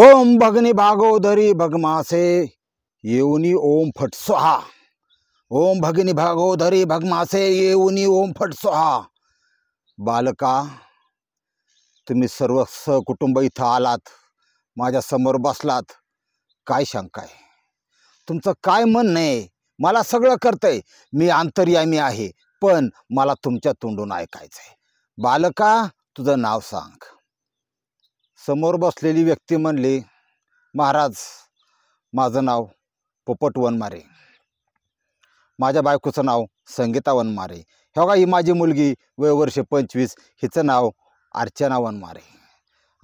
ओम भगनी भागोदरी भगमासे येऊनी ओम फट स्वाहा ओम भगिनी भागोदरी भगमासे येऊनी ओम फट स्वाहा बालका तुम्ही सर्व सहकुटुंब इथं आलात माझ्या समोर बसलात काय शंका आहे तुमचं काय मन नाही मला सगळं करतंय मी आंतर्यामी आहे पण मला तुमच्या तोंडून ऐकायचं आहे बालका तुझं नाव सांग समोर बसलेली व्यक्ती म्हणली महाराज माझं नाव पोपट वनमारे माझ्या बायकोचं नाव संगीता वनमारे हे हो बघा ही माझी मुलगी वर्ष पंचवीस हिचं नाव अर्चना वनमारे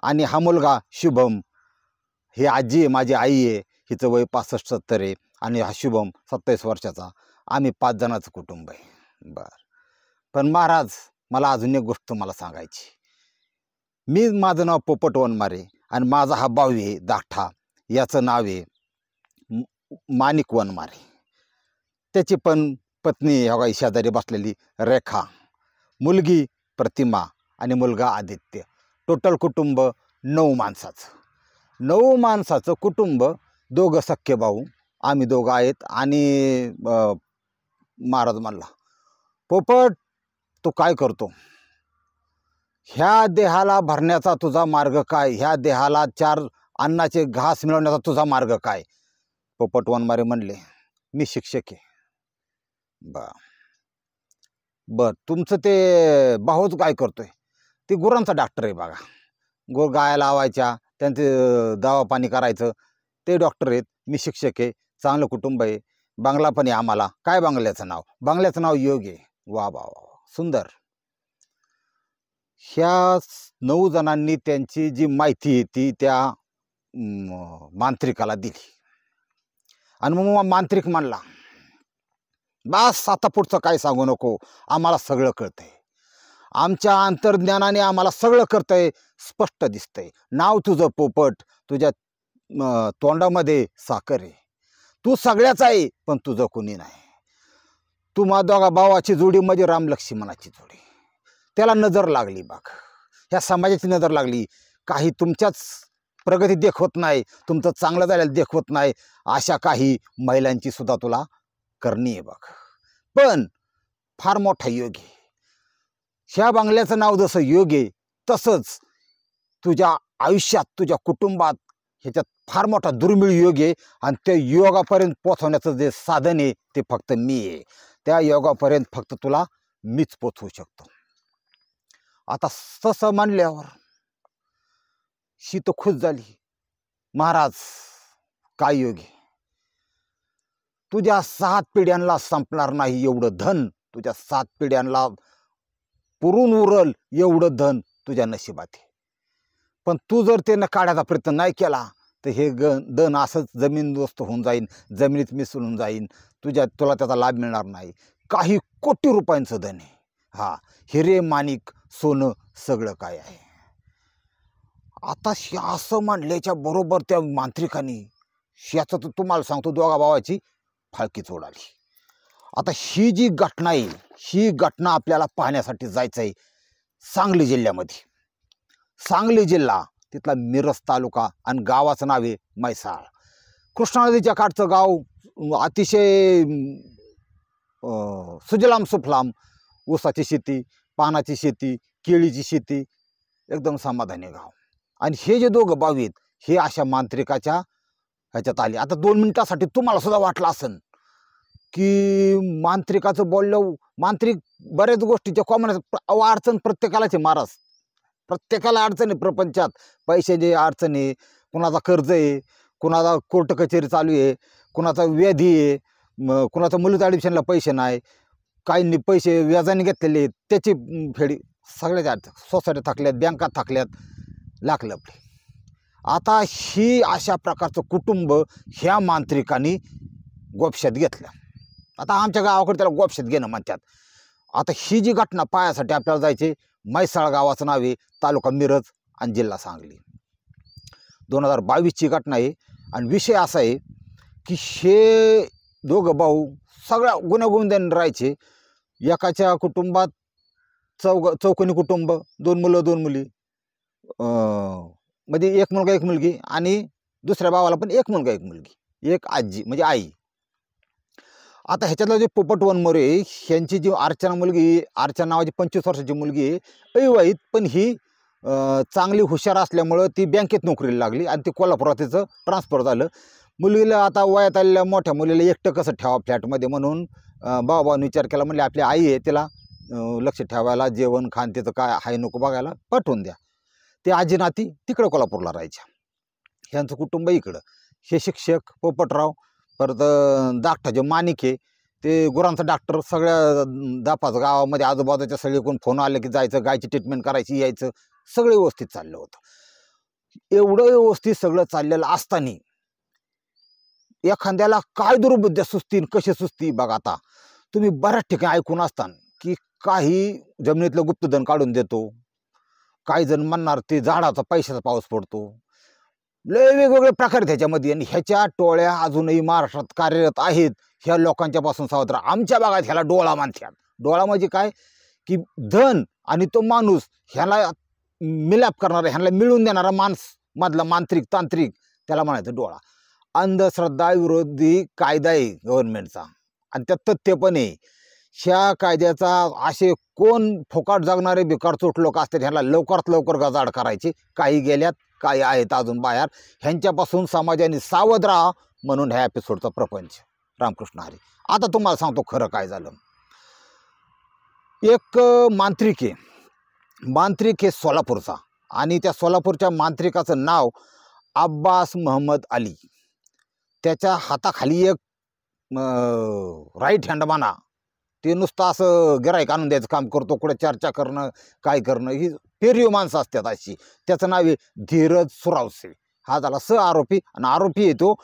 आणि हा मुलगा शुभम ही आजी आहे माझी आई आहे हिचं वय पासष्ट सत्तर आहे आणि हा शुभम सत्तावीस वर्षाचा आम्ही पाच जणांचं कुटुंब आहे बरं पण महाराज मला अजून एक गोष्ट तुम्हाला सांगायची मी माझं नाव पोपट वनमारे आणि माझा हा भाऊ आहे दाठा याचं नाव आहे माणिक वनमारे त्याची पण पत्नी हवाई शेजारी बसलेली रेखा मुलगी प्रतिमा आणि मुलगा आदित्य टोटल कुटुंब नऊ माणसाचं नऊ माणसाचं कुटुंब दोघं सख्खे भाऊ आम्ही दोघं आहेत आणि महाराज म्हणला पोपट तू काय करतो ह्या देहाला भरण्याचा तुझा मार्ग काय ह्या देहाला चार अन्नाचे घास मिळवण्याचा तुझा मार्ग काय पोपट वनमारे म्हणले मी शिक्षक आहे बा बर तुमचं ते भाऊच काय करतोय ते गुरांचा डॉक्टर आहे बघा गुर गाय लावायच्या त्यांचं दवापाणी पाणी करायचं ते डॉक्टर आहेत मी शिक्षक आहे चांगलं कुटुंब आहे बांगला पण आहे आम्हाला काय बांगल्याचं नाव बांगल्याचं नाव योग आहे वा वा वा सुंदर ह्या नऊ जणांनी त्यांची जी माहिती ती त्या मांत्रिकाला दिली आणि मग मांत्रिक मानला बास आता पुढचं काय सांगू नको आम्हाला सगळं कळतंय आमच्या अंतर्ज्ञानाने आम्हाला सगळं करतंय स्पष्ट दिसतंय नाव तुझं पोपट तुझ्या तोंडामध्ये साखर आहे तू सगळ्याच आहे पण तुझं कोणी नाही तू मा भावाची जोडी म्हणजे रामलक्ष्मणाची जोडी त्याला नजर लागली बाग ह्या समाजाची नजर लागली काही तुमच्याच प्रगती देखवत नाही तुमचं चांगलं झालेलं देखवत नाही अशा काही महिलांची सुद्धा तुला करणी आहे बघ पण फार मोठा योग आहे ह्या बांगल्याचं नाव जसं योग आहे तसंच तुझ्या आयुष्यात तुझ्या कुटुंबात ह्याच्यात फार मोठा दुर्मिळ योग आहे आणि त्या योगापर्यंत पोचवण्याचं जे साधन आहे ते फक्त मी आहे त्या योगापर्यंत फक्त तुला मीच पोचवू शकतो आता सस मानल्यावर शीत तो खुश झाली महाराज काय योगी तुझ्या सात पिढ्यांना संपणार नाही एवढं धन तुझ्या सात पिढ्यांना पुरून उरल एवढं धन तुझ्या नशिबात आहे पण तू जर ते न काढायचा प्रयत्न नाही केला तर हे ग धन असंच जमीनदोस्त होऊन जाईन जमिनीत मिसळून जाईन तुझ्या तुला त्याचा लाभ मिळणार नाही काही कोटी रुपयांचं धन आहे हा हिरे माणिक सोनं सगळं काय आहे आता असं मांडल्याच्या बरोबर त्या मांत्रिकांनी याचं तर तुम्हाला सांगतो दोघा भावाची फाळकी आली आता ही जी घटना आहे ही घटना आपल्याला पाहण्यासाठी जायचं आहे सांगली जिल्ह्यामध्ये सांगली जिल्हा तिथला मिरज तालुका आणि गावाचं नाव आहे म्हैसाळ कृष्णा नदीच्या काठचं गाव अतिशय सुजलाम सुफलाम ऊसाची शेती पानाची शेती केळीची शेती एकदम समाधानी गाव आणि हे जे दोघं बावी आहेत हे अशा मांत्रिकाच्या ह्याच्यात आले आता दोन मिनिटासाठी तुम्हाला सुद्धा वाटलं असेल की मांत्रिकाचं बोललं मांत्रिक बऱ्याच गोष्टीच्या कॉमन अडचण प्रत्येकालाच आहे महाराज प्रत्येकाला अडचण आहे प्रपंचात पैशाची अडचण आहे कुणाचा कर्ज आहे कुणाचा कोर्ट कचेरी चालू आहे कुणाचा व्याधी आहे कुणाचं मुलीचं ॲडमिशनला पैसे नाही काहींनी पैसे व्याजाने घेतलेले त्याची फेडी सगळ्याच्या आठ सोसायटी थाकल्यात बँका थाकल्यात लाख लपले आता ही अशा प्रकारचं कुटुंब ह्या मांत्रिकांनी गोपशात घेतलं आता आमच्या गावाकडे त्याला गोपशात घेणं म्हणतात आता ही जी घटना पायासाठी आपल्याला जायचे म्हैसाळ गावाचं नाव आहे तालुका मिरज आणि जिल्हा सांगली दोन हजार बावीसची घटना आहे आणि विषय असा आहे की हे दोघं भाऊ सगळ्या गुणगुणधन राहायचे एकाच्या कुटुंबात चौग चौकोनी कुटुंब दोन मुलं दोन मुली म्हणजे एक मुलगा एक मुलगी आणि दुसऱ्या भावाला पण एक मुलगा एक मुलगी एक आजी म्हणजे आई आता ह्याच्यातला जे पोपट मोरे यांची जी अर्चना मुलगी अर्चना नावाची पंचवीस वर्षाची मुलगी आहे अविवाहित पण ही चांगली हुशार असल्यामुळं ती बँकेत नोकरीला लागली आणि ती कोल्हापुरात तिचं ट्रान्सफर झालं मुलीला आता वयात आलेल्या मोठ्या मुलीला एकटं कसं ठेवा फ्लॅटमध्ये म्हणून बाबानं विचार केला म्हणजे आपली आई आहे तिला लक्ष ठेवायला जेवण खाण तिचं काय आहे नको बघायला पाठवून द्या ते आजी नाती तिकडं कोल्हापूरला राहायच्या ह्यांचं कुटुंब इकडं हे शिक्षक पोपटराव परत डाक्टर जे माणिक आहे ते गुरांचं डॉक्टर सगळ्या दापाच गावामध्ये आजूबाजूच्या सगळीकडून फोन आले की जायचं गायची ट्रीटमेंट करायची यायचं सगळं व्यवस्थित चाललं होतं एवढं व्यवस्थित सगळं चाललेलं असताना एखाद्याला काय दुर्बुद्ध सुस्ती कसे सुस्ती बघा आता तुम्ही बऱ्याच ठिकाणी ऐकून असतान की काही जमिनीतलं गुप्तधन काढून देतो काही जण म्हणणार ते झाडाचा पैशाचा पाऊस पडतो लय वेगवेगळे प्रकार त्याच्यामध्ये आणि ह्याच्या टोळ्या अजूनही महाराष्ट्रात कार्यरत आहेत ह्या लोकांच्या पासून सावध आमच्या भागात ह्याला डोळा मानतात डोळा म्हणजे काय की धन आणि तो माणूस ह्याला मिलाप करणारा ह्याला मिळून देणारा माणस मधला मांत्रिक तांत्रिक त्याला म्हणायचं डोळा अंधश्रद्धा विरोधी कायदा आहे गव्हर्नमेंटचा आणि त्यात तथ्य पण आहे ह्या कायद्याचा असे कोण फोकाट जगणारे बेकारचोट लोक असतात ह्याला लवकरात लवकर गजाड करायची काही गेल्यात काही आहेत अजून बाहेर ह्यांच्यापासून समाजाने सावध राहा म्हणून ह्या एपिसोडचा प्रपंच रामकृष्ण हरी आता तुम्हाला सांगतो खरं काय झालं एक मांत्रिक आहे मांत्रिक हे सोलापूरचा आणि त्या सोलापूरच्या मांत्रिकाचं नाव अब्बास महम्मद अली त्याच्या हाताखाली एक राईट हँड माना ते नुसतं असं गिरायक आणून द्यायचं काम करतो कुठं चर्चा करणं काय करणं ही पेरीव माणसं असतात अशी त्याचं नाव आहे धीरज सुरावसे हा झाला स आरोपी आणि आरोपी येतो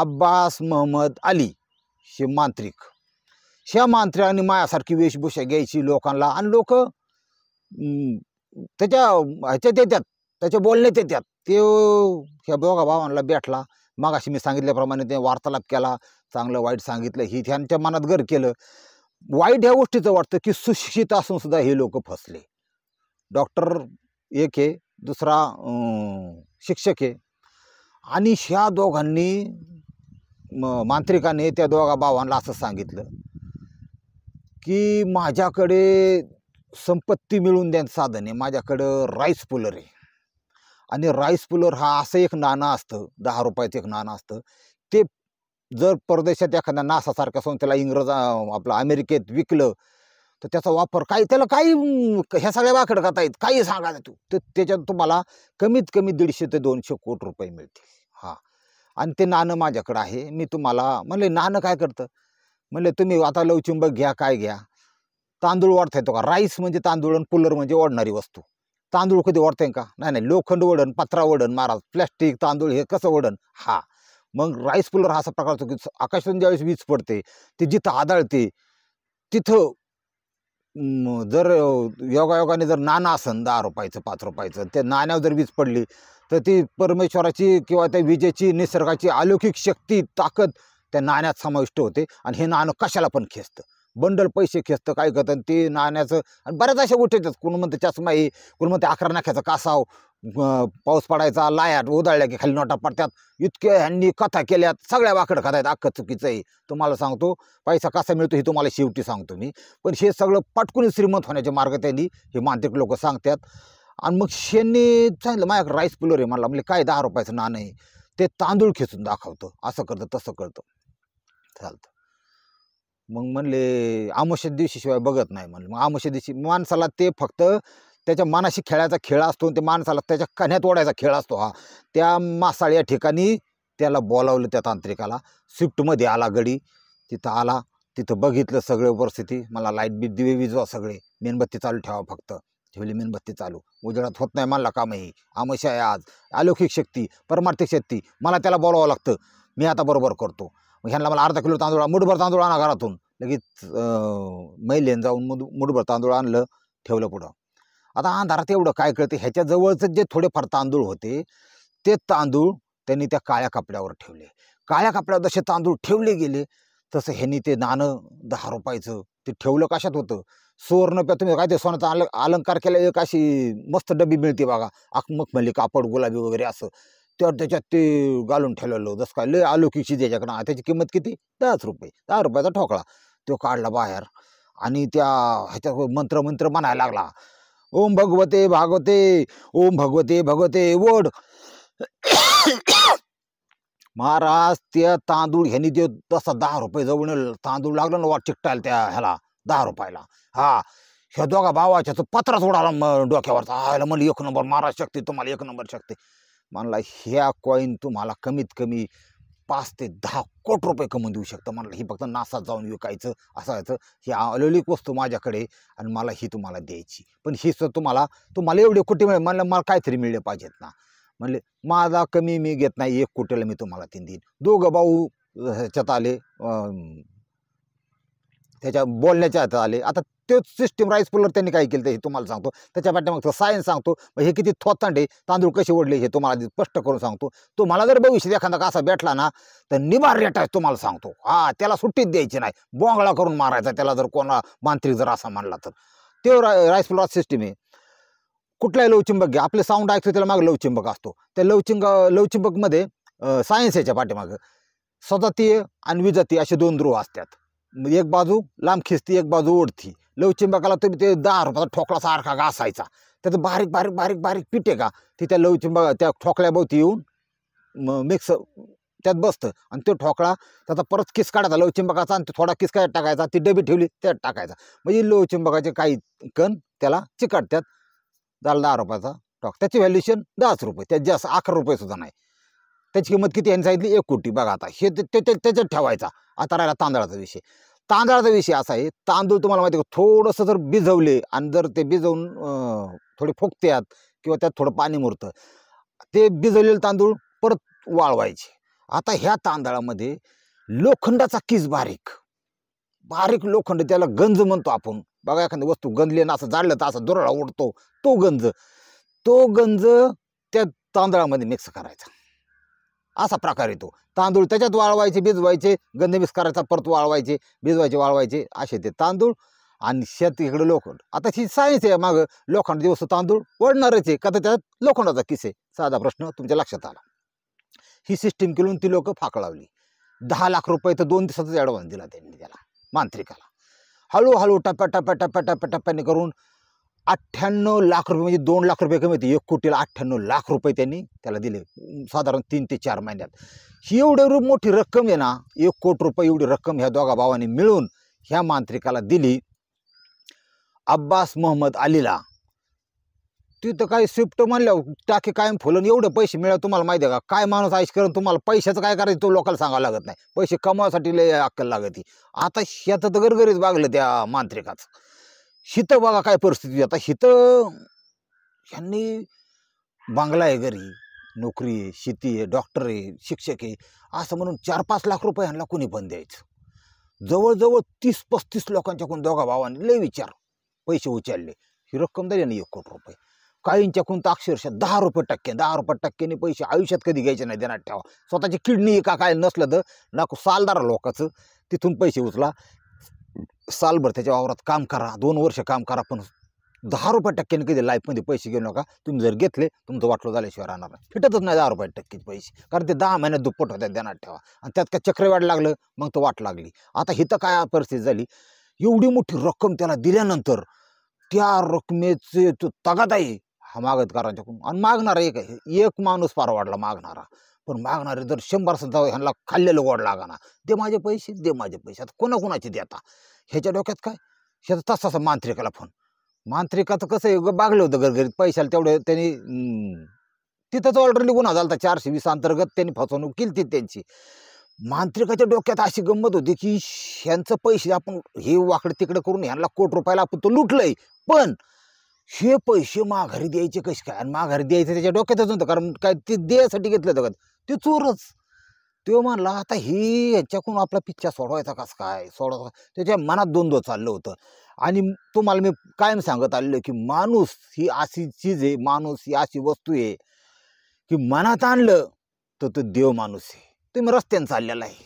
अब्बास महम्मद अली हे मांत्रिक ह्या मांत्र्याने मायासारखी वेशभूषा घ्यायची लोकांना आणि लोक त्याच्या ह्याच्यात येतात त्याच्या बोलण्यात येतात ते ह्या बोगा भावांना भेटला मग अशी मी सांगितल्याप्रमाणे ते वार्तालाप केला चांगलं वाईट सांगितलं ही त्यांच्या मनात गर केलं वाईट ह्या गोष्टीचं वाटतं की सुशिक्षित असून सुद्धा हे लोक फसले डॉक्टर एक आहे दुसरा शिक्षक आहे आणि ह्या दोघांनी मांत्रिकाने त्या दोघा भावांना असं सांगितलं की माझ्याकडे संपत्ती मिळून द्यायचं साधन आहे माझ्याकडं राईस पुलर आहे आणि राईस पुलर हा असं एक नाणं असतं दहा रुपयाचं एक नाणं असतं ते जर परदेशात एखाद्या नासासारखं असून त्याला इंग्रज आपलं अमेरिकेत विकलं तर त्याचा वापर काय त्याला काही ह्या सगळ्या वाकड करता येत काही सांगायचं तू तर त्याच्यात तुम्हाला कमीत कमी दीडशे ते दोनशे कोटी रुपये मिळतील हां आणि ते नाणं माझ्याकडं आहे मी तुम्हाला म्हणले नाणं काय करतं म्हणले तुम्ही आता लवचिंबक घ्या काय घ्या तांदूळ वाढता येतो का राईस म्हणजे तांदूळ आणि पुलर म्हणजे ओढणारी वस्तू तांदूळ कधी ओढते का नाही नाही लोखंड वडण पत्रा वडण महाराज प्लॅस्टिक तांदूळ हे कसं वडण हा मग राईस कुलर हा असा प्रकार होतो की आकाशातून ज्यावेळेस वीज पडते ती जिथं आदळते तिथं जर योगायोगाने जर नाणं असन दहा रुपयाचं पाच रुपयाचं त्या नाण्यावर जर वीज पडली तर ती परमेश्वराची किंवा त्या विजेची निसर्गाची अलौकिक शक्ती ताकद त्या नाण्यात समाविष्ट होते आणि हे नाणं कशाला पण खेचतं बंडल पैसे खेचतं काय करतं ते नाण्याचं आणि बऱ्याच अशा गोष्टी येतात कोण म्हणतं चष्मा आहे कोण म्हणते अकरा नाख्याचा कासाव पाऊस पडायचा लायात उधळल्या की खाली नोटा पडतात इतक्या ह्यांनी कथा केल्यात सगळ्या वाकड खातायत अख्खं चुकीचं आहे तुम्हाला सांगतो पैसा कसा मिळतो हे तुम्हाला शेवटी सांगतो मी पण हे सगळं पटकून श्रीमंत होण्याचे मार्ग त्यांनी हे मांत्रिक लोक सांगतात आणि मग शेंनी सांगितलं माझ्या राईस पिलर आहे मला म्हणजे काय दहा रुपयाचं नाणं आहे ते तांदूळ खेचून दाखवतं असं करतं तसं करतं चालतं मग म्हणले आमोश्या शिवाय बघत नाही म्हणले मग आमोश्या दिवशी माणसाला ते फक्त त्याच्या मनाशी खेळायचा खेळ असतो ते माणसाला त्याच्या कण्यात ओढायचा खेळ असतो हा त्या मासाळ या ठिकाणी त्याला बोलावलं त्या तांत्रिकाला स्विफ्टमध्ये आला गडी तिथं आला तिथं बघितलं सगळे परिस्थिती मला लाईट बी दिवे विजवा सगळे मेणबत्ती चालू ठेवा फक्त ठेवली मेणबत्ती चालू उजेडात होत नाही मला कामही आमशा आहे आज अलौकिक शक्ती परमार्थिक शक्ती मला त्याला बोलावं लागतं मी आता बरोबर करतो मग ह्यांना मला अर्धा किलो तांदूळ मुठभर तांदूळ आणा घरातून लगेच मैलेन जाऊन मुद मुठभर तांदूळ आणलं ठेवलं पुढं आता अंधारात एवढं काय कळतं ह्याच्या जवळच जे थोडेफार तांदूळ होते ते तांदूळ त्यांनी त्या काळ्या कपड्यावर ठेवले काळ्या कपड्यावर जसे तांदूळ ठेवले गेले तसं ह्यांनी ते नाणं दहा रुपयाचं ते ठेवलं कशात होतं सुवर्ण प्या तुम्ही काय ते सोन्याचा अलंकार केला एक अशी मस्त डबी मिळते बघा आकमक म्हणली कापड गुलाबी वगैरे असं तर त्याच्यात ते घालून ठेवलेलं जसं काय लय आलो की त्याच्याकडनं त्याची किंमत किती दहाच रुपये दहा रुपयाचा ठोकळा तो काढला बाहेर आणि त्या ह्याच्या मंत्र मंत्र म्हणायला लागला ओम भगवते भागवते ओम भगवते भगवते वड महाराज त्या तांदूळ ह्यानी दे तसा दहा रुपये जवळ तांदूळ लागला ना वाट चिकटायला त्या ह्याला दहा रुपयाला हा ह्या दोघा भावाच्या तो पत्राच उडाला डोक्यावरचा आयला म्हणलं एक नंबर महाराज शक्ती तुम्हाला एक नंबर शक्ती म्हणला ह्या कॉईन तुम्हाला कमीत कमी पाच ते दहा कोटी रुपये कमवून देऊ शकतं म्हणलं ही फक्त नासात जाऊन विकायचं असायचं ही अलौलिक वस्तू माझ्याकडे आणि मला ही तुम्हाला द्यायची पण ही सर तुम्हाला तुम्हाला एवढे कोटी मिळेल म्हणलं मला काहीतरी मिळले पाहिजेत ना म्हणले माझा कमी मी घेत नाही एक कोटीला मी तुम्हाला तीन देईन दोघं भाऊ ह्याच्यात आले त्याच्या बोलण्याच्या हातात आले आता तेच सिस्टीम राईस पुलर त्यांनी काय केलं हे तुम्हाला सांगतो त्याच्या पाठीमागचं सायन्स सांगतो हे किती थोतांडे तांदूळ कसे ओढले हे तुम्हाला स्पष्ट करून सांगतो तो मला जर भविष्यात एखादा कसा भेटला ना तर निबार रेट आहे तुम्हाला सांगतो हा त्याला सुट्टीच द्यायची नाही बोंगळा करून मारायचा त्याला जर कोणा मांत्रिक जर असा मानला तर ते राय राईस पुलर सिस्टीम आहे कुठलाही लवचिंबक घ्या आपले साऊंड ऐकतो त्याला मागं लवचिंबक असतो त्या लवचिंग लवचिंबकमध्ये सायन्स याच्या पाठीमागं स्वजातीय आणि विजातीय असे दोन ध्रुव असतात एक बाजू लांब खिचती एक बाजू ओढती चिंबकाला तुम्ही ते दहा रुपयाचा ठोकळासारखा सारखा घासायचा त्याचं बारीक बारीक बारीक बारीक पिटे का ती त्या लवचिंबा त्या ठोकल्याभोवती येऊन मिक्स त्यात बसतं आणि तो ठोकळा त्याचा परत किस काढायचा लवचिंबकाचा आणि थोडा किसकाय टाकायचा ती डबी ठेवली त्यात टाकायचा म्हणजे लवचिंबकाचे काही कण त्याला चिकटतात त्याला दहा रुपयाचा ठोक त्याची व्हॅल्युएशन दहाच रुपये त्यात जास्त अकरा रुपये सुद्धा नाही त्याची किंमत किती यांनी सांगितली एक कोटी बघा आता हे त्याच्यात ठेवायचा आता राहिला तांदळाचा विषय तांदळाचा विषय असा आहे तांदूळ तुम्हाला माहिती आहे थोडंसं जर भिजवले आणि जर ते भिजवून थोडे आत किंवा त्यात थोडं पाणी मुरतं ते भिजवलेले तांदूळ परत वाळवायचे आता ह्या तांदळामध्ये लोखंडाचा किस बारीक बारीक लोखंड त्याला गंज म्हणतो आपण बघा एखादी वस्तू गंजली ना असं जाळलं तर असं दुरळा उडतो तो गंज तो गंज त्या तांदळामध्ये मिक्स करायचा असा प्रकार येतो तांदूळ त्याच्यात वाळवायचे भिजवायचे गंधमिस करायचा परत वाळवायचे भिजवायचे वाळवायचे असे ते तांदूळ आणि शेत इकडे लोखंड आता ही सायन्स आहे मग लोखंड दिवस तांदूळ ओढणारच आहे का तर त्यात लोखंडाचा किस्से साधा प्रश्न तुमच्या लक्षात आला ही सिस्टीम केलून ती लोक फाकळावली दहा लाख रुपये तर दोन दिवसातच ॲडव्हान्स दिला त्यांनी त्याला मांत्रिकाला हळूहळू टप्प्या टप्प्या टप्प्या टप्प्या टप्प्याने करून अठ्ठ्याण्णव लाख रुपये म्हणजे दोन लाख रुपये कमी होते एक कोटीला अठ्ठ्याण्णव लाख रुपये त्यांनी त्याला दिले साधारण तीन ते चार महिन्यात ही एवढी मोठी रक्कम आहे ना एक कोटी रुपये एवढी रक्कम ह्या दोघा भावाने मिळून ह्या मांत्रिकाला दिली अब्बास मोहम्मद अलीला तिथं काही स्विफ्ट म्हणल्यावर टाके कायम फुलून एवढे पैसे मिळाले तुम्हाला माहिती आहे का काय माणूस आयश करून तुम्हाला पैशाचं काय करायचं तो लोकांना सांगावं लागत नाही पैसे कमावण्यासाठी लय अक्कल लागत आता तर गरगरीच बागलं त्या मांत्रिकाचं हिथं बघा काय परिस्थिती आता हिथं ह्यांनी बांगला आहे घरी नोकरी आहे शेती आहे डॉक्टर आहे शिक्षक आहे असं म्हणून चार पाच लाख रुपये ह्यांना कोणी पण द्यायचं जवळजवळ तीस पस्तीस लोकांच्याकडून दोघा भावांनी लय विचार पैसे उचलले ही रक्कम दिली नाही एक कोटी रुपये काहींच्याकडून तर अक्षरशः दहा रुपये टक्के दहा रुपये टक्क्याने पैसे आयुष्यात कधी घ्यायचे नाही देण्यात ठेवा स्वतःची किडनी का काय नसलं तर नाको सालदार लोकांचं तिथून पैसे उचला सालभर त्याच्या वावरात काम करा दोन वर्ष काम करा पण दहा रुपये टक्क्याने कधी लाईफमध्ये पैसे घेऊ नका तुम्ही जर घेतले तुमचं वाटलं झाल्याशिवाय राहणार नाही फिटतच नाही दहा रुपये टक्के पैसे कारण ते दहा महिन्यात दुप्पट होत्या ध्यानात ठेवा आणि त्यात काय चक्रवाढ लागलं मग तो वाट लागली आता हिथं काय परिस्थिती झाली एवढी मोठी रक्कम त्याला दिल्यानंतर त्या रकमेचे तो आहे हा मागतकारांच्याकडून आणि मागणारा एक एक माणूस पार वाढला मागणारा पण मागणारे जर शंभर सुद्धा ह्यांना खाल्लेलं गोड लागाना दे माझे पैसे दे माझे पैसे आता कोणाकोणाचे देता ह्याच्या डोक्यात काय ह्याचा असं मांत्रिकाला फोन मांत्रिकाचं कसं आहे बागलं होतं घरघरीत पैशाला तेवढं त्यांनी तिथंच ऑर्डर निघून झाला होता चारशे वीस अंतर्गत त्यांनी फसवणूक केली ती त्यांची मांत्रिकाच्या डोक्यात अशी गंमत होती की ह्यांचं पैसे आपण हे वाकडे तिकडे करून ह्यांना कोट रुपयाला आपण तो लुटलंय पण हे पैसे माघारी द्यायचे कसे काय आणि माघारी द्यायचे त्याच्या डोक्यातच नव्हतं कारण काय ते देयासाठी घेतलं होतं का ते चोरच तो म्हणला आता हे याच्याकडून आपला पिच्चा सोडवायचा कस काय सोडवायचा त्याच्या मनात दोन दोन चाललं होतं आणि तुम्हाला मी कायम सांगत आलेलो की माणूस ही अशी चीज आहे माणूस ही अशी वस्तू आहे की मनात आणलं तर तो देव माणूस आहे ते मी रस्त्याने चाललेला आहे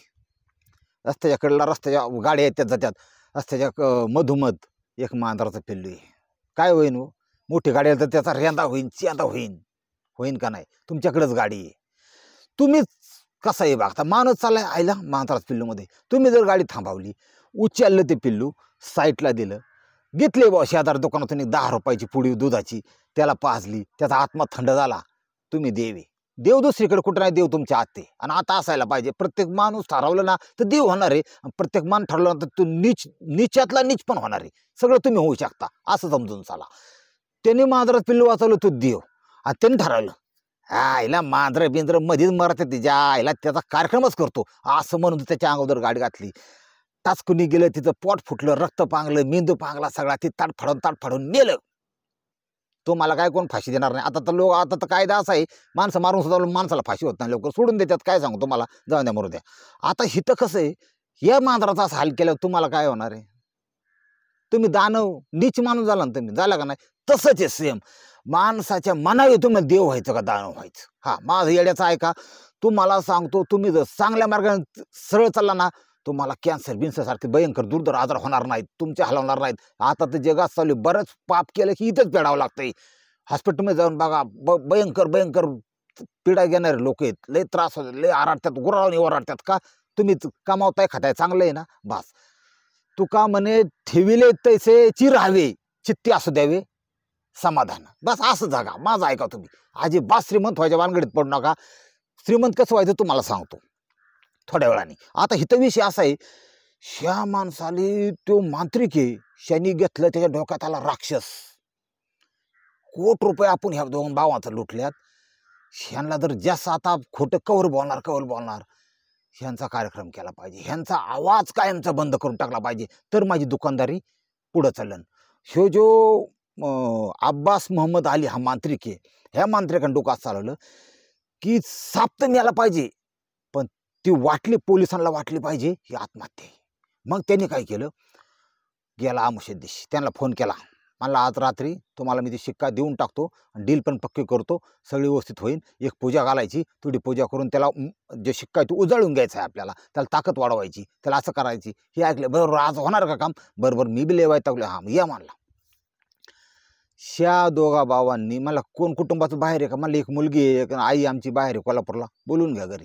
रस्त्याच्या कडला रस्त्याच्या गाड्या त्या जात्यात रस्त्याच्या मधोमध एक मांजराचा पिल्लू आहे काय होईन हो मोठी गाडी आली तर त्याचा रेंदा होईन चेंदा होईन होईन का नाही तुमच्याकडेच गाडी आहे तुम्हीच कसा कसाही आता माणूस चाललाय आयला मांत्राच पिल्लूमध्ये तुम्ही जर गाडी थांबवली उचललं ते पिल्लू साईटला दिलं घेतले बा शेजार दुकानातून एक दहा रुपयाची पुडी दुधाची त्याला पाजली त्याचा आत्मा थंड झाला तुम्ही देवे देव दुसरीकडे कुठं नाही देव तुमच्या आत ते आणि आता असायला पाहिजे प्रत्येक माणूस ठरवलं ना तर देव होणार आहे प्रत्येक मान ठरवलं ना तर तू नीच नीचातला नीच पण होणार आहे सगळं तुम्ही होऊ शकता असं समजून चाला त्यांनी मांजरात पिल्लू वाचवलं तू देव आणि त्यांनी ठरवलं आईला मांजर बिंद्र मधीच मरत तिच्या आईला त्याचा कार्यक्रमच करतो असं म्हणून त्याच्या अंगोदर गाडी घातली टाचकुनी गेलं तिचं पोट फुटलं रक्त पांगलं मेंदू पांगला सगळा ती ताट फाडून ताट नेलं तो मला काय कोण फाशी देणार नाही आता तर लोक आता तर कायदा असा आहे माणसं मारून सुद्धा माणसाला फाशी होत नाही लवकर सोडून देतात काय सांगू तुम्हाला जाऊन द्या मरू द्या आता हिथं कसं आहे या मांजराचा असा हाल केल्यावर तुम्हाला काय होणार आहे तुम्ही दानव नीच माणूस झाला ना तुम्ही झाला का नाही तसंच आहे सेम माणसाच्या मनावितून मग देव व्हायचं का दानव व्हायचं हा माझं येड्याचं आहे का तुम्हाला सांगतो तुम्ही जर चांगल्या मार्गाने सरळ चालला ना तुम्हाला कॅन्सर बिन्सर सारखे भयंकर दुर्धर आजार होणार नाहीत तुमचे हलवणार नाहीत आता तर जगात चालू बरंच पाप केलं की इथंच पेडावं लागतंय हॉस्पिटलमध्ये जाऊन बघा ब भयंकर भयंकर पिढा घेणारे लोक आहेत लय त्रास होतात लय आराडतात गुरावून ओरडतात का तुम्ही कमावताय खाताय चांगलं आहे ना बास का म्हणे ठेविले तैसे ची राहावे चित्ती असू द्यावे समाधान बस असं जागा माझं ऐका तुम्ही अजिबात श्रीमंत व्हायच्या वानगडीत पडू नका श्रीमंत कसं व्हायचं तुम्हाला सांगतो थोड्या वेळाने आता हिथं विषय असा आहे श्या माणसाली तो मांत्रिके शनी घेतलं त्याच्या डोक्यात आला राक्षस कोट रुपये आपण ह्या दोन भावाचं लुटल्यात ह्यांना जर जास्त आता खोटं कवर बोलणार कवर बोलणार ह्यांचा कार्यक्रम केला पाहिजे ह्यांचा आवाज कायमचा बंद करून टाकला पाहिजे तर माझी दुकानदारी पुढं चालन ह्यो जो अब्बास मोहम्मद अली हा मांत्रिक आहे ह्या मांत्रिकानं डोकं चालवलं की साप तर मिळाला पाहिजे पण ती वाटली पोलिसांना वाटली पाहिजे ही आत्महत्या मग त्यांनी काय केलं गेला आमुषे देश त्यांना फोन केला मला आज रात्री तुम्हाला मी ती शिक्का देऊन टाकतो डील पण पक्की करतो सगळी व्यवस्थित होईल एक पूजा घालायची थोडी पूजा करून त्याला जे शिक्का आहे तो उजाळून घ्यायचा आहे आपल्याला त्याला ताकद वाढवायची त्याला असं करायची हे ऐकलं बरोबर आज होणार का काम बरोबर मी बी लेवाय टाकलं हां या मानला श्या दोघा भावांनी मला कोण कुटुंबाचं बाहेर आहे का मला एक मुलगी आहे एक आई आमची बाहेर आहे कोल्हापूरला बोलून घ्या घरी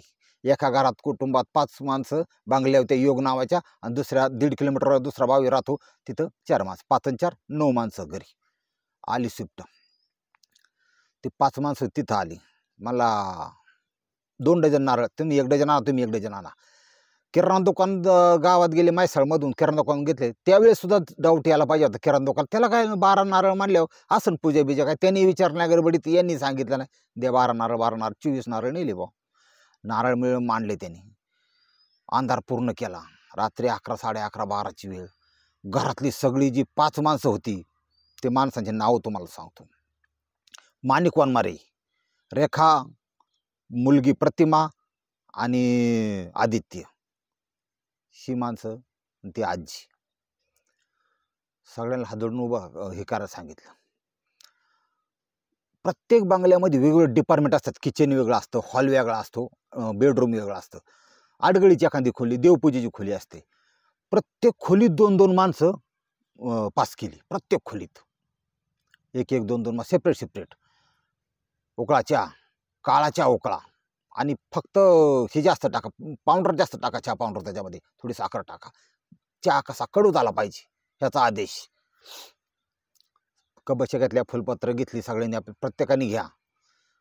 एका घरात कुटुंबात पाच माणसं बांगल्या होत्या योग नावाच्या आणि दुसऱ्या दीड किलोमीटरवर दुसरा भावी राहतो तिथं चार माणसं पाच आणि चार नऊ माणसं घरी आली स्विफ्ट ती पाच माणसं तिथं आली मला दोन डझन नारळ तुम्ही एक डझन आणा तुम्ही एक डजन आणा किराणा दुकान गावात गेले मायसाळमधून किराणा दुकान घेतले त्यावेळेस सुद्धा डाऊट यायला पाहिजे होता किराणा दुकान त्याला काय बारा नारळ मानल्यावर असं पूजा बिजा काय त्यांनी विचारण्या गडबडीत यांनी सांगितलं नाही दे बारा नारळ बारा नारळ चोवीस नारळ नेले बा नारळ मिळून मांडले त्यांनी अंधार पूर्ण केला रात्री अकरा साडे अकरा बाराची वेळ घरातली सगळी जी पाच माणसं होती ते माणसांचे नावं तुम्हाला सांगतो माणिक मारे रेखा मुलगी प्रतिमा आणि आदित्य ही माणसं ती आजी सगळ्यांना हादडून उभा हे करायला सांगितलं प्रत्येक बंगल्यामध्ये वेगवेगळे डिपार्टमेंट असतात किचन वेगळं असतं हॉल वेगळा असतो बेडरूम वेगळा असतं आडगळीची एखादी खोली देवपूजेची खोली असते प्रत्येक खोलीत दोन दोन माणसं पास केली प्रत्येक खोलीत एक एक दोन दोन माणसं सेपरेट सेपरेट उकळा काळाच्या काळा उकळा आणि फक्त हे जास्त टाका पावडर जास्त टाका चहा पावडर त्याच्यामध्ये थोडी साखर टाका चहा कसा कडू झाला पाहिजे ह्याचा आदेश कबशकातल्या फुलपत्र घेतली सगळ्यांनी आपल्या प्रत्येकाने घ्या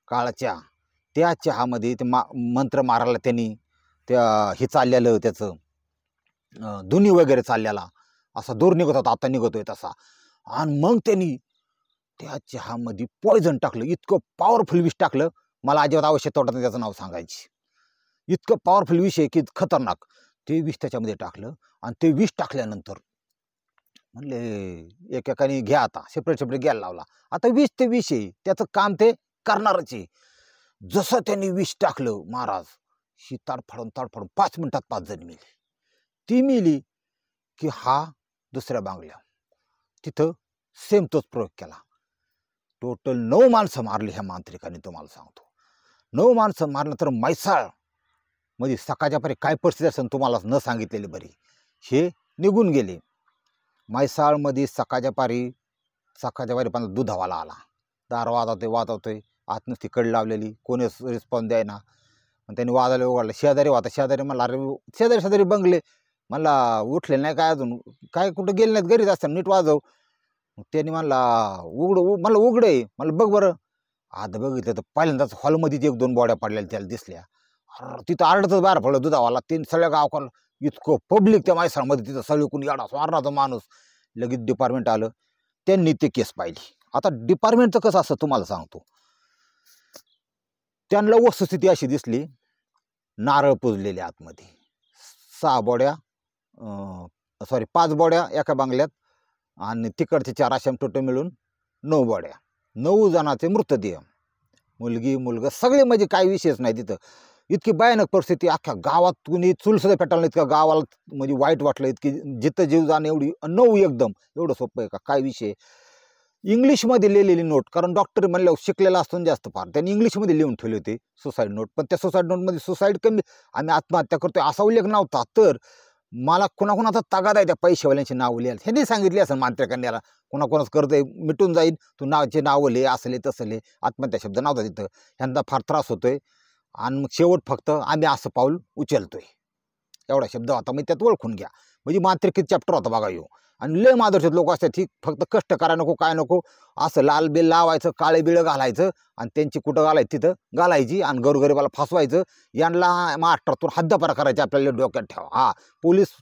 काळा चहा त्या चहामध्ये ते मा मंत्र मारायला त्यांनी त्या हे चाललेलं त्याचं धुनी वगैरे चाललेला असा दूर निघत होता आता निघतोय तसा आणि मग त्यांनी त्या चहामध्ये पॉयझन टाकलं इतकं पॉवरफुल विष टाकलं मला अजिबात आवश्यक नाही त्याचं नाव सांगायची इतकं पॉवरफुल विष आहे की खतरनाक ते विष त्याच्यामध्ये टाकलं आणि ते विष टाकल्यानंतर म्हणले एकेकाने घ्या आता सेपरेट सेपरेट घ्यायला लावला आता विष ते विष आहे त्याचं काम ते करणारच आहे जसं त्यांनी विष टाकलं महाराज ही ताडफाडून ताडफाडून पाच मिनटात पाच जण मिली ती मिली की हा दुसऱ्या बांगल्या तिथं सेम तोच प्रयोग केला टोटल नऊ माणसं मारली ह्या मांत्रिकाने तुम्हाला सांगतो नऊ माणसं मारलं तर मैसाळ म्हणजे सकाळच्या परी काय परिस्थिती असेल तुम्हाला न सांगितलेली बरी हे निघून गेले मैसाळमध्ये सकाळच्या पारी सकाळच्या पारी पण दुधावाला आला दार वाजवतोय वाजवतोय आतनं तिकड लावलेली कोणीच रिस्पॉन्स द्यायना मग त्यांनी वाजायला उघडलं शेजारी वाता शेजारी मला अरे शेजारी शेजारी बंगले मला उठले नाही काय अजून काय कुठं गेले नाहीत घरीच असताना नीट वाजव त्यांनी मला उघड मला उघडे मला बघ बरं आता बघितलं तर पहिल्यांदाच हॉलमध्ये एक दोन बॉड्या पडलेल्या त्याला दिसल्या तिथं आरडतच बाहेर पडलं दुधावाला तीन सगळ्या गावकाल इतकं पब्लिक त्या मायसळमध्ये तिथं सगळी कोणी याडा स्वारणाचा माणूस लगेच डिपार्टमेंट आलं त्यांनी ते केस पाहिली आता डिपार्टमेंटचं कसं असतं तुम्हाला सांगतो त्यांना वस्तुस्थिती अशी दिसली नारळ पुजलेले आतमध्ये सहा बॉड्या सॉरी पाच बॉड्या एका बांगल्यात आणि तिकडचे चार आशाम मिळून नऊ बॉड्या नऊ जणांचे मृतदेह मुलगी मुलगा सगळे म्हणजे काही विषयच नाही तिथं इतकी भयानक परिस्थिती अख्ख्या गावात कुणी चुलसुद्धा पेटाळलं इतकं गावाला म्हणजे वाईट वाटलं इतकी जिथं जीव जाणं एवढी नऊ एकदम एवढं सोपं आहे का काय विषय इंग्लिशमध्ये लिहिलेली नोट कारण डॉक्टर म्हणल्यावर शिकलेला असतो जास्त फार त्यांनी इंग्लिशमध्ये लिहून ठेवली होती सुसाईड नोट पण त्या सुसाईड नोटमध्ये सुसाईड कमी आम्ही आत्महत्या करतोय असा उल्लेख नव्हता तर मला कुणाकुणाचा तागाद आहे त्या पैसेवाल्यांचे नावं लिहायला ह्यांनी सांगितले असेल मांत्रिकांना कोणाकोणाच कर्ज मिटून जाईल तू नावाचे नावं लिह असले तसं लिह आत्महत्या शब्द नव्हता तिथं ह्यांचा फार त्रास होतोय आणि मग शेवट फक्त आम्ही असं पाऊल उचलतोय एवढा शब्द होता मग त्यात ओळखून घ्या म्हणजे मांत्रिकीत चॅप्टर होता बघा येऊ आणि लय मादरशेत लोक असतात ठीक फक्त कष्ट करा नको काय नको असं लाल बिल लावायचं काळे बिळं घालायचं आणि त्यांची कुठं घालायची तिथं घालायची आणि गरगरीबाला फसवायचं यांना महाराष्ट्रातून हद्दपार करायचे आपल्याला डोक्यात ठेवा हा पोलीस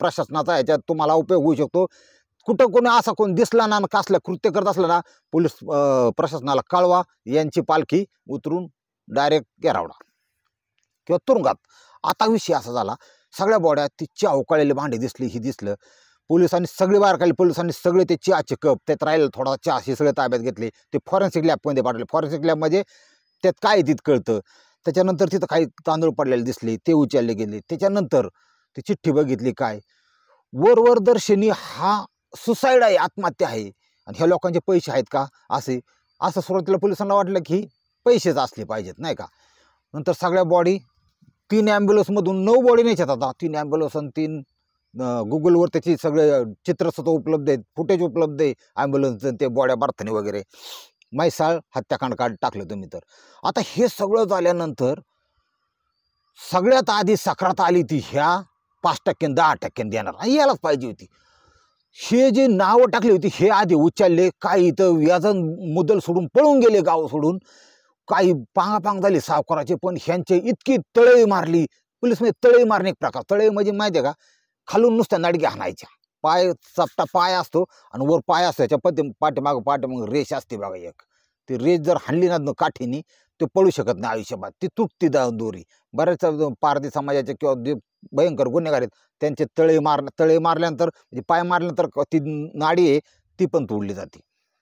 प्रशासनाचा याच्यात तुम्हाला उपयोग होऊ शकतो कुठं कोणी असा कोण दिसला ना कसलं कृत्य करत असलं ना पोलीस प्रशासनाला कळवा यांची पालखी उतरून डायरेक्ट गेरावडा किंवा तुरुंगात आता विषय असा झाला सगळ्या बॉड्या ती अवकाळलेली भांडी दिसली ही दिसलं पोलिसांनी सगळे बारकाले काढले पोलिसांनी सगळे ते चहाचे कप त्यात राहिले थोडा चहा हे सगळे ताब्यात घेतले ते फॉरेन्सिक लॅबमध्ये पाठवले फॉरेन्सिक लॅबमध्ये त्यात काय तिथं कळतं त्याच्यानंतर तिथं काही तांदूळ पडलेले दिसले ते उचलले गेले त्याच्यानंतर ती चिठ्ठी बघितली काय वरवर दर्शनी हा सुसाईड आहे आत्महत्या आहे आणि ह्या लोकांचे पैसे आहेत का असे असं सुरुवातीला पोलिसांना वाटलं की पैसेच असले पाहिजेत नाही का नंतर सगळ्या बॉडी तीन ॲम्ब्युलन्समधून नऊ बॉडी नेच्यात आता तीन ॲम्ब्युलन्स आणि तीन गुगलवर त्याची सगळे चित्रसुद्धा उपलब्ध आहेत फुटेज उपलब्ध आहे ॲम्ब्युलन्सचं ते बॉड्या बार्थने वगैरे मैसाळ हत्याकांड काढ टाकलं तुम्ही तर आता हे सगळं झाल्यानंतर सगळ्यात आधी साखरात आली ती ह्या पाच टक्क्यान दहा टक्क्यान देणार यालाच पाहिजे होती हे जे नावं टाकली होती हे आधी उच्चारले काही इथं व्याजन मुदल सोडून पळून गेले गाव सोडून काही पांगापांग झाली सावकाराचे पण ह्यांचे इतकी तळई मारली पोलीस म्हणजे तळई मारणे एक प्रकार तळई म्हणजे माहिती आहे का खालून नुसत्या नडक्या हाणायच्या पाय चपटा पाय असतो आणि वर पाय असतो याच्या पद्धती पाठीमागं पाठीमागं रेष असते बघा एक ती रेष जर हाणली ना काठीनी ते पळू शकत नाही आयुष्यभर ती तुटती दोरी बऱ्याच पारधी समाजाचे किंवा जे भयंकर गुन्हेगार आहेत त्यांचे तळे मार तळे मारल्यानंतर म्हणजे पाय मारल्यानंतर ती नाडी आहे ती पण तोडली जाते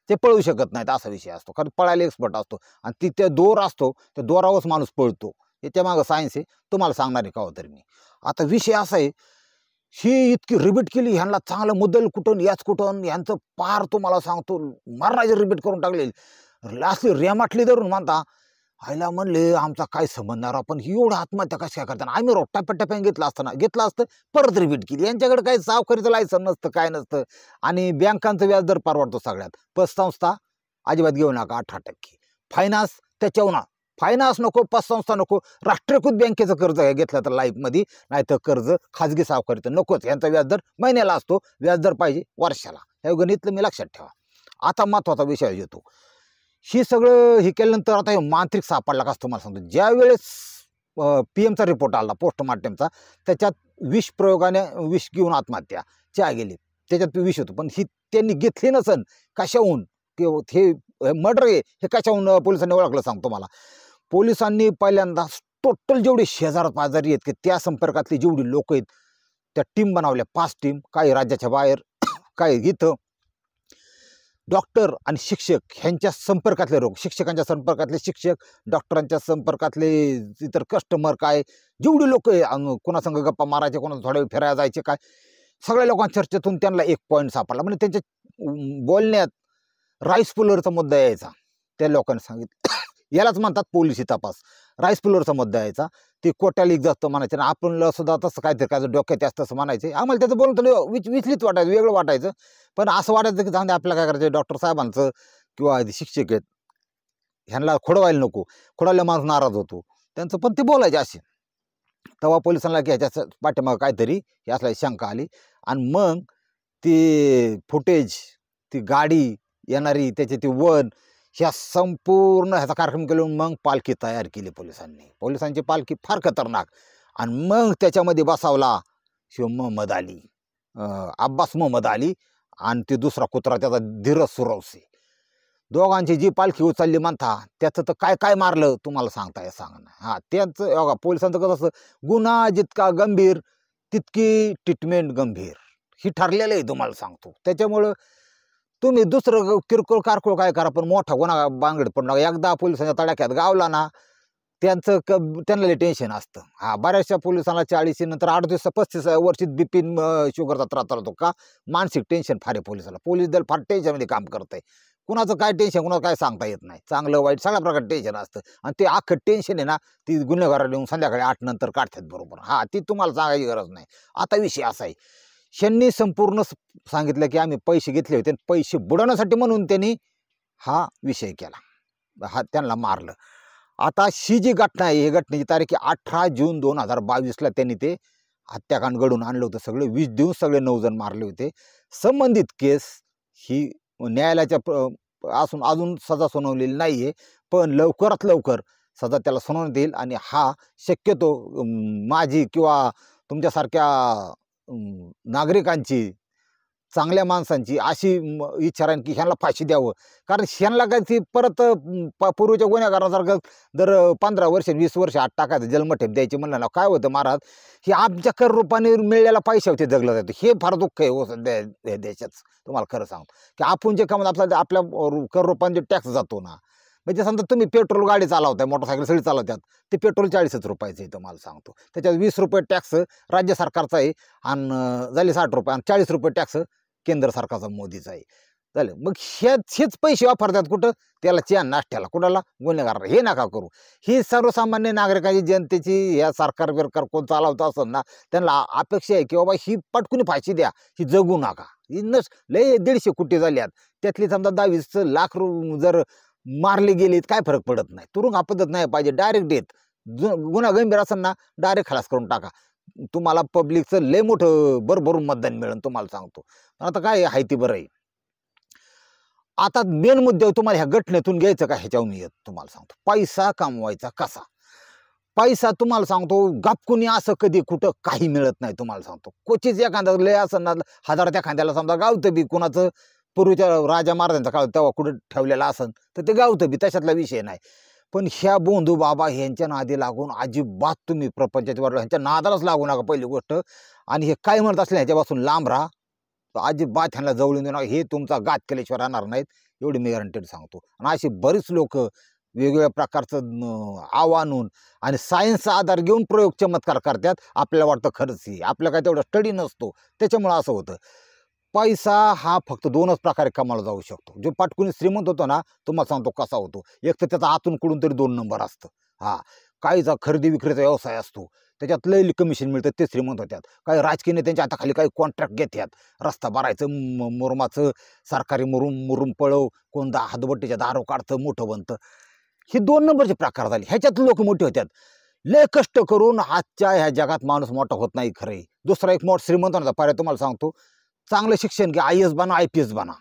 ते पळू शकत नाहीत असा विषय असतो कारण पळायला एक्सपर्ट असतो आणि ती त्या दोर असतो त्या दोरावरच माणूस पळतो याच्या मागं सायन्स आहे तुम्हाला सांगणार आहे का हो तरी मी आता विषय असा आहे ही इतकी रिपीट केली ह्यांना चांगलं मुद्दल कुठून याच कुठून यांचं पार तो मला सांगतो मारणाचे रिपीट करून टाकले रेम रेमाटली धरून म्हणता आईला म्हणले आमचा काय समजणार आपण एवढा आत्महत्या कशा करताना आम्ही रोट्टा पेट्ट्यापॅन घेतला असताना घेतला असतं परत रिपीट केली यांच्याकडे काही सावकारीचं लायसन नसतं काय नसतं आणि बँकांचं व्याजदर परवडतो सगळ्यात पतसंस्था अजिबात घेऊ नका अठरा टक्के फायनान्स त्याच्यावर फायनान्स नको पतसंस्था नको राष्ट्रीयकृत बँकेचं कर्ज घेतलं तर लाईफमध्ये नाही तर कर्ज खाजगी सावकारीचं नकोच यांचा व्याजदर महिन्याला असतो व्याजदर पाहिजे वर्षाला हे गणितलं मी लक्षात ठेवा आता महत्त्वाचा विषय येतो ही सगळं हे केल्यानंतर आता हे मांत्रिक सापडला का तुम्हाला सांगतो ज्यावेळेस पी एमचा रिपोर्ट आला पोस्टमार्टमचा त्याच्यात विष प्रयोगाने विष घेऊन आत्महत्या च्या गेली त्याच्यात विष होतो पण ही त्यांनी घेतली नसन कशाहून हे मर्डर आहे हे कशाहून पोलिसांनी ओळखलं सांगतो मला पोलिसांनी पहिल्यांदा टोटल जेवढे शेजार पाजारी आहेत की त्या संपर्कातली जेवढी लोक आहेत त्या टीम बनवल्या पाच टीम काही राज्याच्या बाहेर काही इथं डॉक्टर आणि शिक्षक ह्यांच्या संपर्कातले रोग शिक्षकांच्या संपर्कातले शिक्षक डॉक्टरांच्या संपर्कातले इतर कस्टमर काय जेवढे लोक कोणासंग गप्पा मारायचे कोणा थोडा फिरायला जायचे काय सगळ्या लोकांच्या चर्चेतून त्यांना एक पॉईंट सापडला म्हणजे त्यांच्या बोलण्यात राईस पुलरचा मुद्दा यायचा त्या लोकांनी सांगितलं यालाच म्हणतात पोलिसी तपास राईस पिलरचा मुद्दा यायचा ते कोट्याला एक जास्त म्हणायचं आणि आपण सुद्धा तसं काहीतरी काय डोक्यात जास्त असं म्हणायचे आम्हाला त्याचं बोलून तर विच विचलित वाटायचं वेगळं वाटायचं पण असं वाटायचं की जाऊन आपल्याला काय करायचं डॉक्टर साहेबांचं किंवा शिक्षक आहेत ह्यांना खोडवायला नको खोडायला माणूस नाराज होतो त्यांचं पण ते बोलायचे असे तेव्हा पोलिसांना की ह्याच्या पाठीमाग काहीतरी असल्याची शंका आली आणि मग ती फुटेज ती गाडी येणारी त्याचे ते वन ह्या संपूर्ण ह्याचा कार्यक्रम केलं मग पालखी तयार केली पोलिसांनी पोलिसांची पालखी फार खतरनाक आणि मग त्याच्यामध्ये बसावला शिव मोहम्मद अली अब्बास मोहम्मद अली आणि ते दुसरा कुत्रा त्याचा धीरज सुरवसे दोघांची जी पालखी उचलली म्हणता त्याचं तर काय काय मारलं तुम्हाला सांगता आहे सांगणं हां त्यांचं बघा पोलिसांचं कसं असतं गुन्हा जितका गंभीर तितकी ट्रीटमेंट गंभीर ही ठरलेलं आहे तुम्हाला सांगतो त्याच्यामुळं तुम्ही दुसरं किरकोळ कारकोळ काय करा पण मोठा गुन्हा बांगड पडणार एकदा पोलिसांच्या तडाख्यात गावला ना त्यांचं क त्यांना टेन्शन असतं हा बऱ्याचशा पोलिसांना चाळीस नंतर आठ दिवस पस्तीस वर्षीत बिपिन शुगरचा त्रास होतो का मानसिक टेन्शन फार आहे पोलिसाला पोलीस दल फार टेन्शनमध्ये काम करत आहे कुणाचं काय टेन्शन कुणाचं काय सांगता येत नाही चांगलं वाईट सगळ्या प्रकारचं टेन्शन असतं आणि ते अख्खं टेन्शन आहे ना ती गुन्हेगारा येऊन संध्याकाळी आठ नंतर काढतात बरोबर हां ती तुम्हाला सांगायची गरज नाही आता विषय असा आहे त्यांनी संपूर्ण सांगितलं की आम्ही पैसे घेतले होते पैसे बुडवण्यासाठी म्हणून त्यांनी हा विषय केला हा त्यांना मारलं आता ही जी घटना आहे ही घटनेची तारीख अठरा जून दोन हजार बावीसला त्यांनी ते हत्याकांड घडून आणलं होतं सगळे वीज देऊन सगळे नऊ जण मारले होते संबंधित केस ही न्यायालयाच्या असून अजून सजा सुनावलेली नाही आहे पण लवकरात लवकर सजा त्याला सुनावण्यात येईल आणि हा शक्यतो माझी किंवा तुमच्यासारख्या नागरिकांची चांगल्या माणसांची अशी इच्छा राहील की ह्यांना फाशी द्यावं कारण ह्यांना काही परत पूर्वीच्या गुन्हेगारासारखं दर पंधरा वर्ष वीस वर्ष आठ टाकायचं जन्मठेप द्यायची म्हणलं ना काय होतं महाराज हे आमच्या कर रूपाने मिळलेल्या होते जगलं जातं हे फार दुःख आहे हो सध्या देशाचं तुम्हाला खरं सांगतो की आपण जे कमावत आपल्या आपल्या कर रूपाने टॅक्स जातो ना म्हणजे समजा तुम्ही पेट्रोल गाडी चालवताय मोटरसायकल सगळी चालवतात ते पेट्रोल चाळीसच रुपयाचं आहे तुम्हाला सांगतो त्याच्यात वीस रुपये टॅक्स राज्य सरकारचा आहे आणि झाले साठ रुपये आणि चाळीस रुपये टॅक्स केंद्र सरकारचा मोदीचा आहे झालं मग हे हेच पैसे वापरतात कुठं त्याला चॅन नाश्त्याला कुणाला गुन्हेगार हे नका करू ही सर्वसामान्य नागरिकांची जनतेची या सरकार बिरकार कोण चालवत असं ना त्यांना अपेक्षा आहे की बाबा ही पटकुनी फाशी द्या ही जगू नका ही नस लय दीडशे कुटी झाल्यात त्यातली समजा दहावीस लाख रु जर मारले गेलेत काय फरक पडत नाही तुरुंग आपदत नाही पाहिजे डायरेक्ट देत गुन्हा गंभीर ना डायरेक्ट खलास करून टाका तुम्हाला पब्लिकचं लय मोठं भरभरून मतदान मिळेल तुम्हाला सांगतो आता काय आहे ती बरं आहे आता मेन मुद्दे तुम्हाला ह्या घटनेतून घ्यायचं का ह्याच्यावर येत तुम्हाला सांगतो पैसा कमवायचा कसा पैसा तुम्हाला सांगतो गापकुनी असं कधी कुठं काही मिळत नाही तुम्हाला सांगतो क्वचित एखाद्या लय असं ना त्या खांद्याला समजा गावतं बी कुणाचं पूर्वीच्या राजा महाराजांचा काळ तेव्हा कुठं ठेवलेला असन तर ते गावतं बी तशातला विषय नाही पण ह्या बोंधू बाबा ह्यांच्या नादी लागून अजिबात तुम्ही प्रपंचाच्या वाटलं ह्यांच्या नादालाच लागू नका पहिली गोष्ट आणि हे काय म्हणत असले ह्याच्यापासून लांब राहा अजिबात ह्यांना जवळून देऊ नका हे तुमचा गात केल्याशिवाय राहणार नाहीत एवढी मी गॅरंटेड सांगतो आणि अशी बरीच लोक वेगवेगळ्या प्रकारचं आव्हानून आणि सायन्सचा आधार घेऊन प्रयोग चमत्कार करतात आपल्याला वाटतं खरंच ही आपल्याला काय तेवढा स्टडी नसतो त्याच्यामुळं असं होतं पैसा हा फक्त दोनच प्रकारे कमावला जाऊ शकतो जो पाटकुनी श्रीमंत होतो ना तुम्हाला सांगतो कसा होतो एक तर त्याचा आतून कुठून तरी दोन नंबर असतं हा काहीचा खरेदी विक्रीचा व्यवसाय असतो त्याच्यात लई कमिशन मिळतं ते श्रीमंत होत्यात काही राजकीय नेत्यांच्या हाताखाली काही कॉन्ट्रॅक्ट घेतात रस्ता भरायचं मुरमाचं सरकारी मुरुम मुरुम पळव कोणता हातबट्टीच्या दारो काढतं मोठं बनतं हे दोन नंबरचे प्रकार झाले ह्याच्यात लोक मोठे होत्यात लय कष्ट करून आजच्या ह्या जगात माणूस मोठा होत नाही खरंही दुसरा एक मोठ श्रीमंतांचा पर्याय तुम्हाला सांगतो चांगलं शिक्षण घ्या आय एस बना आय पी एस बना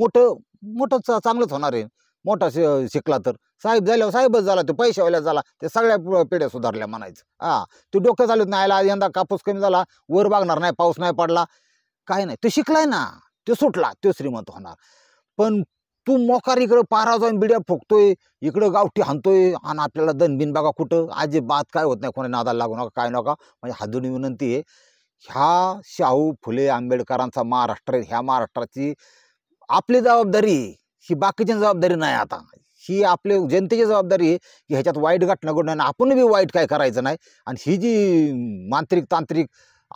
मोठं मोठं चांगलंच होणार आहे मोठा शि शिकला तर साहेब झाल्यावर साहेबच झाला तो पैशावाल्या झाला ते सगळ्या पिढ्या सुधारल्या म्हणायचं हा ते डोकं झालं नाही आला यंदा कापूस कमी झाला वर बागणार नाही पाऊस नाही पडला काय नाही तो शिकलाय ना तो सुटला तो श्रीमंत होणार पण तू मोकार इकडं पारा जाऊन बिड्या फुकतोय इकडं गावठी हाणतोय आणि आपल्याला दनबिन बघा कुठं अजिबात काय होत नाही कोणी नादाला लागू नका काय नका माझी म्हणजे हादुनी विनंती आहे ह्या शाहू फुले आंबेडकरांचा महाराष्ट्र ह्या महाराष्ट्राची आपली जबाबदारी ही बाकीची जबाबदारी नाही आता ही आपली जनतेची जबाबदारी आहे की ह्याच्यात वाईट घटना घडणं आपण बी वाईट काय करायचं नाही आणि ही जी मांत्रिक तांत्रिक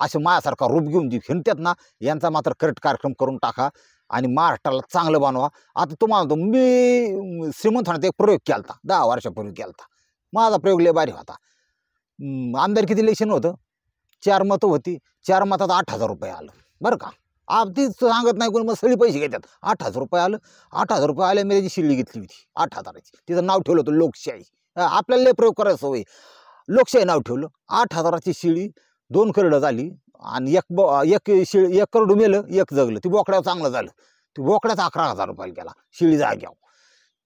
असे मायासारखा रूप घेऊन जी हिंडतात ना यांचा मात्र करट कार्यक्रम करून टाका आणि महाराष्ट्राला चांगलं बनवा आता तुम्हाला तो मी श्रीमंत एक प्रयोग केला होता दहा वर्षापूर्वी केला होता माझा प्रयोग लय भारी होता आमदार किती इलेक्शन होतं चार मतं होती चार मतात आठ हजार रुपये आलं बरं का आपती सांगत नाही कोण मग सगळी पैसे घेतात आठ हजार रुपये आलं आठ हजार रुपये आले मी त्याची शिल्ली घेतली होती आठ हजाराची तिचं नाव ठेवलं होतं लोकशाही आपल्याला प्रयोग करायचं होय लोकशाही नाव ठेवलं आठ हजाराची शिळी दोन करडं झाली आणि एक ब एक शिळ एक करड मेलं एक जगलं ती बोकड्यावर चांगलं झालं ती बोकड्याचा अकरा हजार रुपयाला गेला शिळी जाग्यावर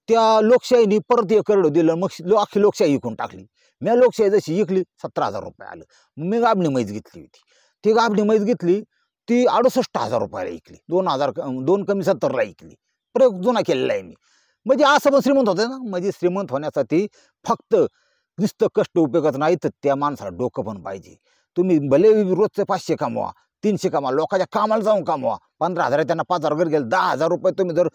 त्या लोकशाहीने परत एक करडं दिलं मग लो अख्खी लोकशाही विकून टाकली मी लोकशाही जशी विकली सतरा हजार रुपये आलं मी गाबणी मैज घेतली होती ती गाबणी मैज घेतली ती अडुसष्ट हजार रुपयाला ऐकली दोन हजार दोन कमी सत्तरला ऐकली प्रयोग जुना केलेला आहे मी म्हणजे असं पण श्रीमंत होतं ना म्हणजे श्रीमंत होण्यासाठी फक्त नुसतं कष्ट उपयोगात नाही तर त्या माणसाला डोकं पण पाहिजे तुम्ही भले रोजचे पाचशे कमवा तीनशे कमवा लोकांच्या कामाला जाऊन कमवा पंधरा हजार त्यांना पाच हजार वगैरे गेले दहा हजार रुपये तुम्ही जर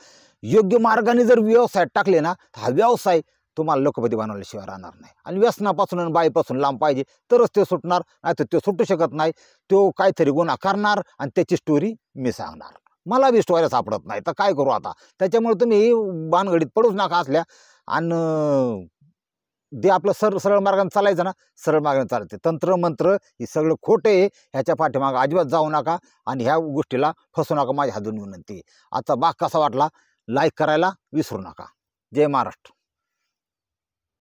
योग्य मार्गाने जर व्यवसायात टाकले ना हा व्यवसाय तुम्हाला लोकपती बनवल्याशिवाय राहणार नाही आणि व्यसनापासून आणि बाईपासून लांब पाहिजे तरच ते सुटणार नाही तर तो सुटू शकत नाही तो काहीतरी गुन्हा करणार आणि त्याची स्टोरी मी सांगणार मला बी स्टोऱ्या सापडत नाही तर काय करू आता त्याच्यामुळे तुम्ही बाणगडीत पडूच नका असल्या आणि जे आपलं सर सरळ मार्गाने चालायचं ना सरळ मार्गाने चालायचं तंत्र मंत्र हे सगळं खोटे आहे ह्याच्या पाठीमागं अजिबात जाऊ नका आणि ह्या गोष्टीला फसू नका माझ्या हातून विनंती आता बाग कसा वाटला लाईक करायला विसरू नका जय महाराष्ट्र